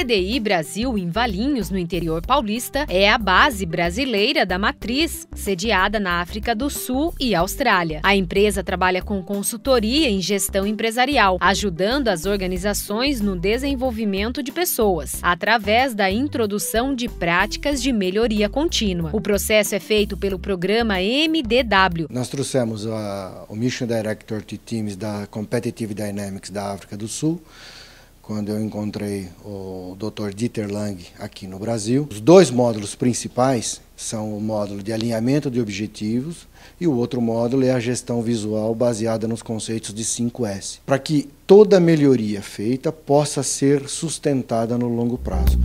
CDI Brasil em Valinhos, no interior paulista, é a base brasileira da matriz, sediada na África do Sul e Austrália. A empresa trabalha com consultoria em gestão empresarial, ajudando as organizações no desenvolvimento de pessoas, através da introdução de práticas de melhoria contínua. O processo é feito pelo programa MDW. Nós trouxemos a, o Mission Director de Teams da Competitive Dynamics da África do Sul quando eu encontrei o Dr. Dieter Lang aqui no Brasil. Os dois módulos principais são o módulo de alinhamento de objetivos e o outro módulo é a gestão visual baseada nos conceitos de 5S, para que toda melhoria feita possa ser sustentada no longo prazo.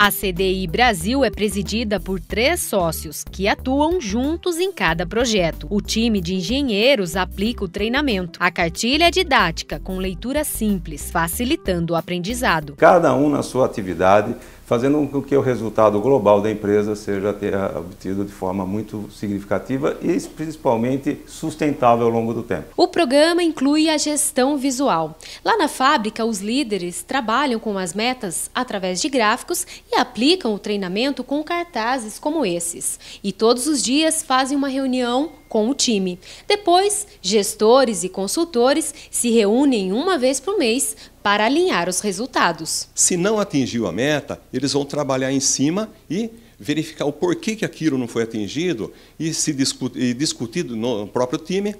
A CDI Brasil é presidida por três sócios que atuam juntos em cada projeto. O time de engenheiros aplica o treinamento. A cartilha é didática, com leitura simples, facilitando o aprendizado. Cada um na sua atividade fazendo com que o resultado global da empresa seja obtido de forma muito significativa e principalmente sustentável ao longo do tempo. O programa inclui a gestão visual. Lá na fábrica, os líderes trabalham com as metas através de gráficos e aplicam o treinamento com cartazes como esses. E todos os dias fazem uma reunião com o time. Depois, gestores e consultores se reúnem uma vez por mês para alinhar os resultados. Se não atingiu a meta, eles vão trabalhar em cima e verificar o porquê que aquilo não foi atingido e se discutir, discutido no próprio time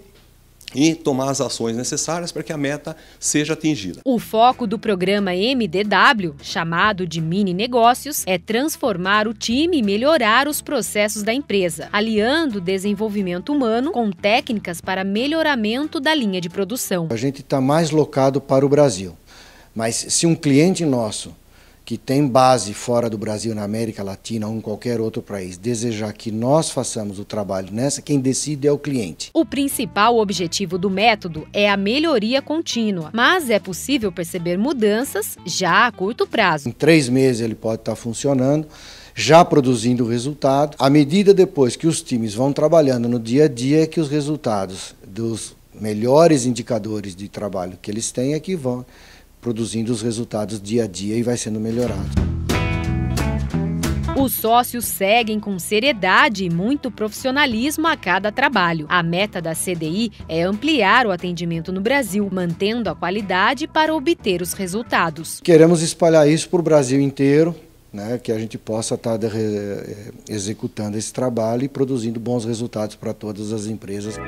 e tomar as ações necessárias para que a meta seja atingida. O foco do programa MDW, chamado de mini negócios, é transformar o time e melhorar os processos da empresa, aliando desenvolvimento humano com técnicas para melhoramento da linha de produção. A gente está mais locado para o Brasil. Mas se um cliente nosso que tem base fora do Brasil, na América Latina ou em qualquer outro país, desejar que nós façamos o trabalho nessa, quem decide é o cliente. O principal objetivo do método é a melhoria contínua, mas é possível perceber mudanças já a curto prazo. Em três meses ele pode estar funcionando, já produzindo resultado. À medida depois que os times vão trabalhando no dia a dia, é que os resultados dos melhores indicadores de trabalho que eles têm é que vão produzindo os resultados dia a dia e vai sendo melhorado. Os sócios seguem com seriedade e muito profissionalismo a cada trabalho. A meta da CDI é ampliar o atendimento no Brasil, mantendo a qualidade para obter os resultados. Queremos espalhar isso para o Brasil inteiro. Né, que a gente possa tá estar eh, executando esse trabalho e produzindo bons resultados para todas as empresas.